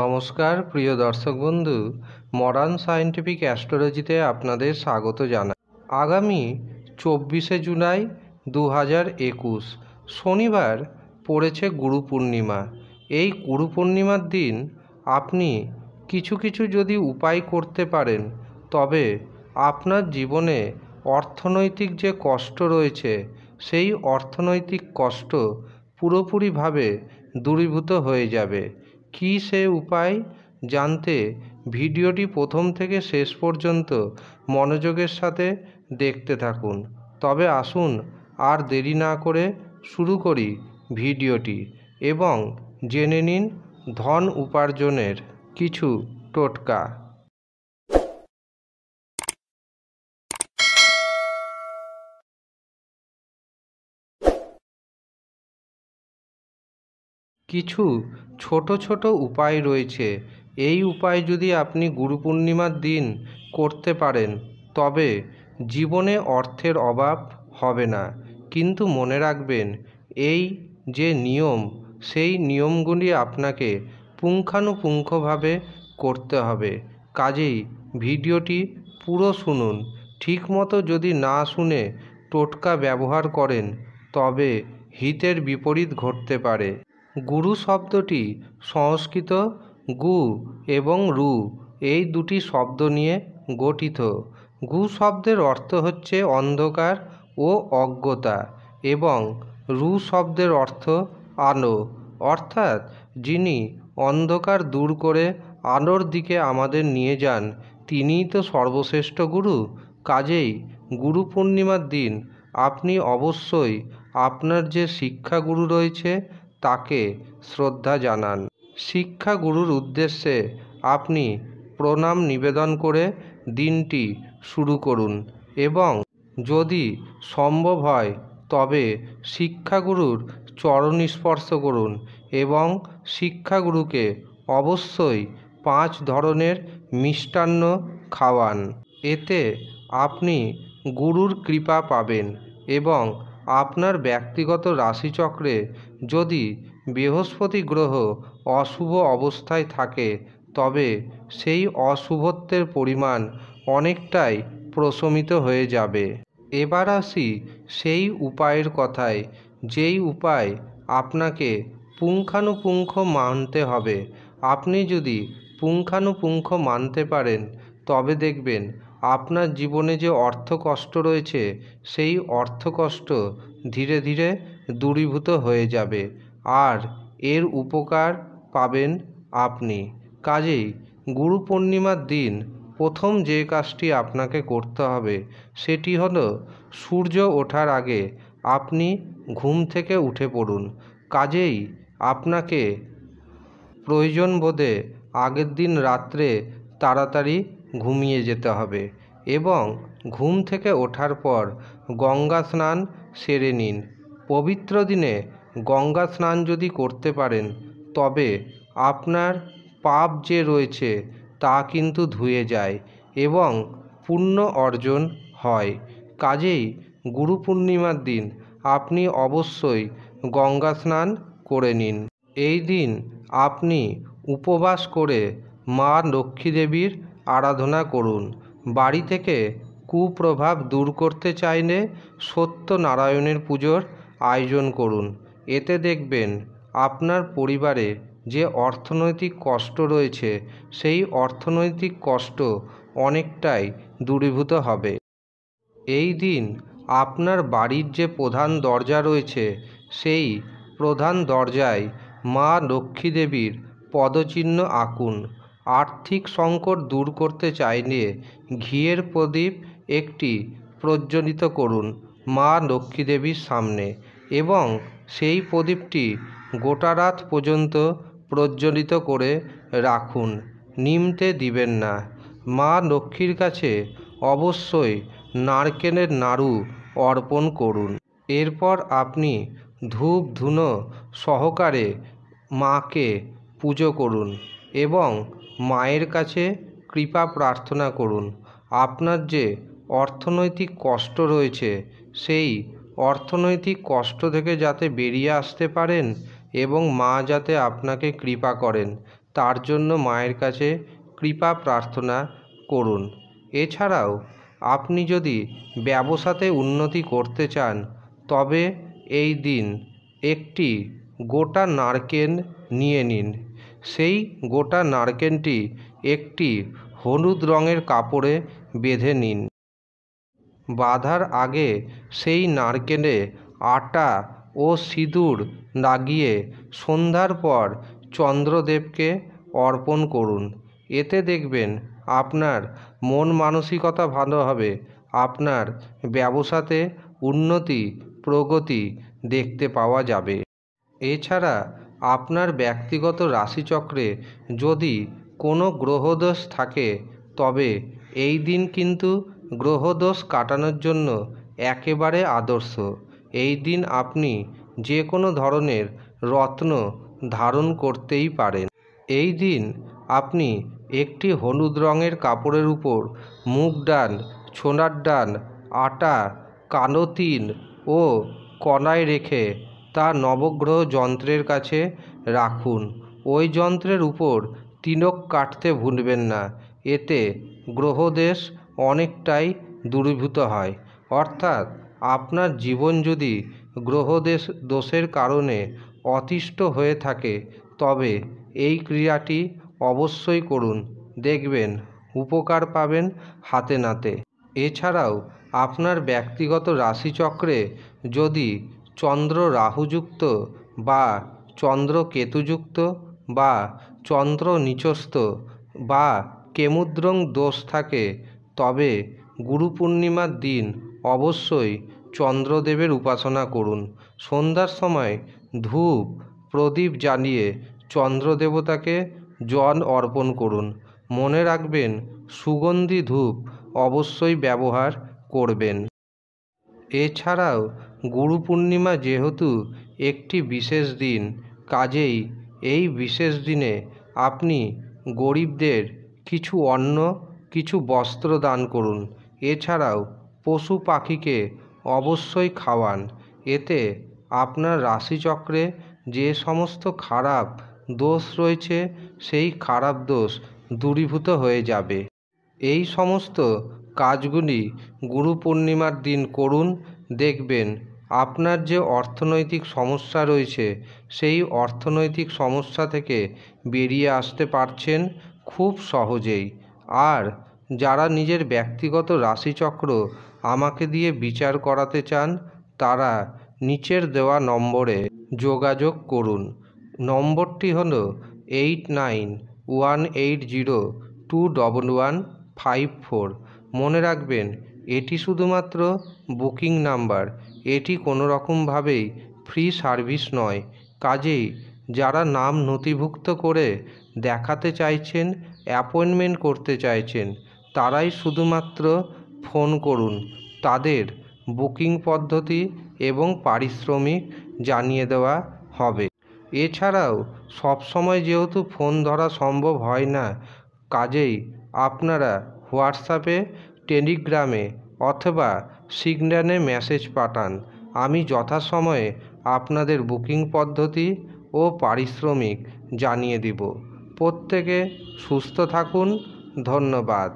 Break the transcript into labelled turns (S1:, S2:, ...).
S1: নমস্কার প্রিয় দর্শক বন্ধু মডার্ন সায়েন্টিফিক অ্যাস্ট্রোলজিতে আপনাদের স্বাগত জানাই আগামী চব্বিশে জুলাই দু হাজার একুশ শনিবার পড়েছে গুরু পূর্ণিমা এই গুরু পূর্ণিমার দিন আপনি কিছু কিছু যদি উপায় করতে পারেন তবে আপনার জীবনে অর্থনৈতিক যে কষ্ট রয়েছে সেই অর্থনৈতিক কষ্ট পুরোপুরিভাবে দূরীভূত হয়ে যাবে কী সে উপায় জানতে ভিডিওটি প্রথম থেকে শেষ পর্যন্ত মনোযোগের সাথে দেখতে থাকুন তবে আসুন আর দেরি না করে শুরু করি ভিডিওটি এবং জেনে নিন ধন উপার্জনের কিছু টোটকা কিছু ছোটো ছোটো উপায় রয়েছে এই উপায় যদি আপনি গুরু পূর্ণিমার দিন করতে পারেন তবে জীবনে অর্থের অভাব হবে না কিন্তু মনে রাখবেন এই যে নিয়ম সেই নিয়মগুলি আপনাকে পুঙ্খানুপুঙ্খভাবে করতে হবে কাজেই ভিডিওটি পুরো শুনুন ঠিকমতো যদি না শুনে টোটকা ব্যবহার করেন তবে হিতের বিপরীত ঘটতে পারে গুরু শব্দটি সংস্কৃত গু এবং রু এই দুটি শব্দ নিয়ে গঠিত গু শব্দের অর্থ হচ্ছে অন্ধকার ও অজ্ঞতা এবং রু শব্দের অর্থ আলো অর্থাৎ যিনি অন্ধকার দূর করে আলোর দিকে আমাদের নিয়ে যান তিনিই তো সর্বশ্রেষ্ঠ গুরু কাজেই গুরু পূর্ণিমার দিন আপনি অবশ্যই আপনার যে শিক্ষাগুরু রয়েছে তাকে শ্রদ্ধা জানান শিক্ষা গুরুর উদ্দেশ্যে আপনি প্রণাম নিবেদন করে দিনটি শুরু করুন এবং যদি সম্ভব হয় তবে শিক্ষাগুরুর চরণ স্পর্শ করুন এবং শিক্ষাগুরুকে অবশ্যই পাঁচ ধরনের মিষ্টান্ন খাওয়ান এতে আপনি গুরুর কৃপা পাবেন এবং আপনার ব্যক্তিগত রাশিচক্রে যদি বৃহস্পতি গ্রহ অশুভ অবস্থায় থাকে তবে সেই অশুভত্বের পরিমাণ অনেকটাই প্রশমিত হয়ে যাবে এবার আসি সেই উপায়ের কথায় যেই উপায় আপনাকে পুঙ্খানুপুঙ্খ মানতে হবে আপনি যদি পুঙ্খানুপুঙ্খ মানতে পারেন তবে দেখবেন আপনার জীবনে যে অর্থ কষ্ট রয়েছে সেই অর্থ কষ্ট ধীরে ধীরে দূরীভূত হয়ে যাবে আর এর উপকার পাবেন আপনি কাজেই গুরু পূর্ণিমার দিন প্রথম যে কাজটি আপনাকে করতে হবে সেটি হলো সূর্য ওঠার আগে আপনি ঘুম থেকে উঠে পড়ুন কাজেই আপনাকে প্রয়োজন বোধে আগের দিন রাত্রে তাড়াতাড়ি ঘুমিয়ে যেতে হবে এবং ঘুম থেকে ওঠার পর গঙ্গা স্নান সেরে নিন পবিত্র দিনে গঙ্গা স্নান যদি করতে পারেন তবে আপনার পাপ যে রয়েছে তা কিন্তু ধুয়ে যায় এবং পুণ্য অর্জন হয় কাজেই গুরু পূর্ণিমার দিন আপনি অবশ্যই গঙ্গা স্নান করে নিন এই দিন আপনি উপবাস করে মা লক্ষ্মী দেবীর আরাধনা করুন বাড়ি থেকে কুপ্রভাব দূর করতে চাইলে সত্যনারায়ণের পুজোর আয়োজন করুন এতে দেখবেন আপনার পরিবারে যে অর্থনৈতিক কষ্ট রয়েছে সেই অর্থনৈতিক কষ্ট অনেকটাই দূরীভূত হবে এই দিন আপনার বাড়ির যে প্রধান দরজা রয়েছে সেই প্রধান দরজায় মা লক্ষ্মী দেবীর পদচিহ্ন আঁকুন আর্থিক সংকট দূর করতে চাইলে ঘিয়ের প্রদীপ একটি প্রজ্বলিত করুন মা লক্ষ্মী দেবীর সামনে এবং সেই প্রদীপটি গোটা রাত পর্যন্ত প্রজ্বলিত করে রাখুন নিমতে দিবেন না মা লক্ষ্মীর কাছে অবশ্যই নারকেলের নাড়ু অর্পণ করুন এরপর আপনি ধূপ ধুনো সহকারে মাকে পুজো করুন এবং মায়ের কাছে কৃপা প্রার্থনা করুন আপনার যে অর্থনৈতিক কষ্ট রয়েছে সেই অর্থনৈতিক কষ্ট থেকে যাতে বেরিয়ে আসতে পারেন এবং মা যাতে আপনাকে কৃপা করেন তার জন্য মায়ের কাছে কৃপা প্রার্থনা করুন এছাড়াও আপনি যদি ব্যবসাতে উন্নতি করতে চান তবে এই দিন একটি গোটা নারকেল নিয়ে নিন সেই গোটা নারকেলটি একটি হলুদ রঙের কাপড়ে বেঁধে নিন বাঁধার আগে সেই নারকেলে আটা ও সিঁদুর লাগিয়ে সন্ধ্যার পর চন্দ্রদেবকে অর্পণ করুন এতে দেখবেন আপনার মন মানসিকতা ভালো হবে আপনার ব্যবসাতে উন্নতি প্রগতি দেখতে পাওয়া যাবে এছাড়া আপনার ব্যক্তিগত রাশিচক্রে যদি কোনো গ্রহদোষ থাকে তবে এই দিন কিন্তু গ্রহদোষ কাটানোর জন্য একেবারে আদর্শ এই দিন আপনি যে কোনো ধরনের রত্ন ধারণ করতেই পারেন এই দিন আপনি একটি হলুদ রঙের কাপড়ের উপর মুগ ডান ছোনার ডান আটা কানো তিন ও কলাই রেখে তা নবগ্রহ যন্ত্রের কাছে রাখুন ওই যন্ত্রের উপর তিনক কাটতে ভুলবেন না এতে গ্রহদেশ অনেকটাই দূরীভূত হয় অর্থাৎ আপনার জীবন যদি গ্রহদেশ দোষের কারণে অতিষ্ঠ হয়ে থাকে তবে এই ক্রিয়াটি অবশ্যই করুন দেখবেন উপকার পাবেন হাতে নাতে এছাড়াও আপনার ব্যক্তিগত রাশিচক্রে যদি চন্দ্র রাহুযুক্ত বা চন্দ্র কেতুযুক্ত বা চন্দ্র নিচস্থ বা কেমুদ্রং দোষ থাকে তবে গুরু পূর্ণিমার দিন অবশ্যই চন্দ্রদেবের উপাসনা করুন সন্ধ্যার সময় ধূপ প্রদীপ জ্বালিয়ে চন্দ্র দেবতাকে জল অর্পণ করুন মনে রাখবেন সুগন্ধি ধূপ অবশ্যই ব্যবহার করবেন এছাড়াও গুরু পূর্ণিমা যেহেতু একটি বিশেষ দিন কাজেই এই বিশেষ দিনে আপনি গরিবদের কিছু অন্ন কিছু বস্ত্র দান করুন এছাড়াও পশু পাখিকে অবশ্যই খাওয়ান এতে আপনার রাশিচক্রে যে সমস্ত খারাপ দোষ রয়েছে সেই খারাপ দোষ দূরীভূত হয়ে যাবে এই সমস্ত কাজগুলি গুরু পূর্ণিমার দিন করুন দেখবেন আপনার যে অর্থনৈতিক সমস্যা রয়েছে সেই অর্থনৈতিক সমস্যা থেকে বেরিয়ে আসতে পারছেন খুব সহজেই আর যারা নিজের ব্যক্তিগত রাশিচক্র আমাকে দিয়ে বিচার করাতে চান তারা নিচের দেওয়া নম্বরে যোগাযোগ করুন নম্বরটি হল eight nine one eight zero two double one five four মনে রাখবেন এটি শুধুমাত্র বুকিং নাম্বার এটি কোনোরকমভাবেই ফ্রি সার্ভিস নয় কাজেই যারা নাম নথিভুক্ত করে দেখাতে চাইছেন অ্যাপয়েন্টমেন্ট করতে চাইছেন তারাই শুধুমাত্র ফোন করুন তাদের বুকিং পদ্ধতি এবং পারিশ্রমিক জানিয়ে দেওয়া হবে এছাড়াও সবসময় যেহেতু ফোন ধরা সম্ভব হয় না কাজেই আপনারা হোয়াটসঅ্যাপে টেলিগ্রামে অথবা সিগন্যালে মেসেজ পাঠান আমি যথাসময়ে আপনাদের বুকিং পদ্ধতি ও পারিশ্রমিক জানিয়ে দেবো প্রত্যেকে সুস্থ থাকুন ধন্যবাদ